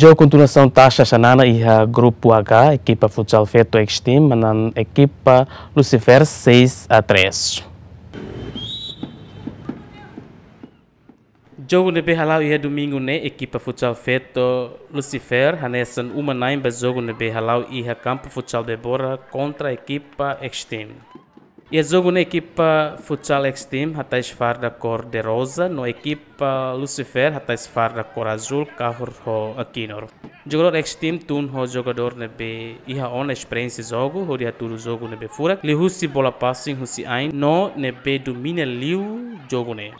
Jo continuação taxa tá xanana e a Grupo H, equipa Futsal Feto Extreme, na equipa Lucifer 6 a 3. Jogo de Behalau e domingo né equipa futsal feto Lucifer Hanesan uma naimba jogo de Behalau e a campo futsal de Bora contra a equipa Extreme. E jogo na equipa Futsal X Team, atrás far da cor de rosa, na equipa Lucifer, atrás far da cor azul, carro ho aquinor. Jogador X Team tun ho jogador na be iha on experiência jogo, ho dia tudo jogo na be fura. Li husi bola passing husi ain, no na be domina liu jogo ne.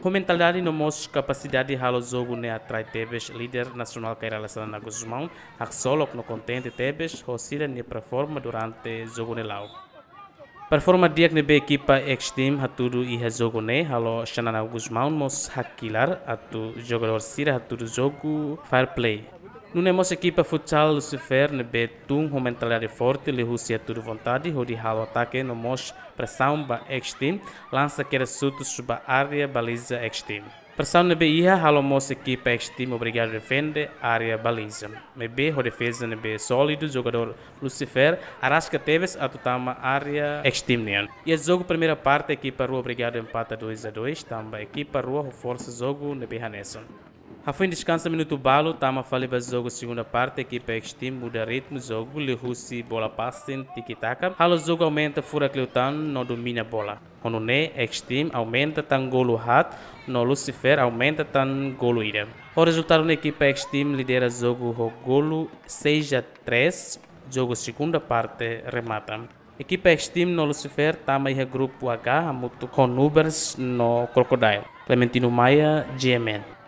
Com mentalidade no mos capacidade halo jogo ne atrai tebes líder nacional que relação na Guzmão, axolok no contente tebes, ho ne performa durante jogo ne lau. Performa diak nebe equipa extreme haturu iha jogo ne halo Shanana Guzmão mos hakilar atu jogador sira haturu jogo fair play. Nunemos equipa futsal Lucifer nebe tung homentalare forte lehusi haturu vontade hori halo ataque no mos pressão ba extreme lança que era suto suba área baliza extreme. Pressão be a halo equipe que pex time obrigado defende área baliza. Me be ho defesa ne be sólido jogador Lucifer Arasca Teves atutama área ex time E é jogo primeira parte equipa rua obrigado empata 2 a 2 também equipa rua reforça jogo ne Bia Afim descansa minuto balo, tama fale para jogo segunda parte, equipe team muda ritmo jogo, le Russi bola passe, tiki-taka. Halo jogo aumenta fura Cleutan, no domina bola. X team aumenta tan golo hat, no Lucifer aumenta tan golo ira. O resultado na equipe team lidera jogo golo 6 a 3, jogo segunda parte remata. Equipe team no Lucifer, tama e grupo H, muito com Ubers no Crocodile. Clementino Maia, GMN.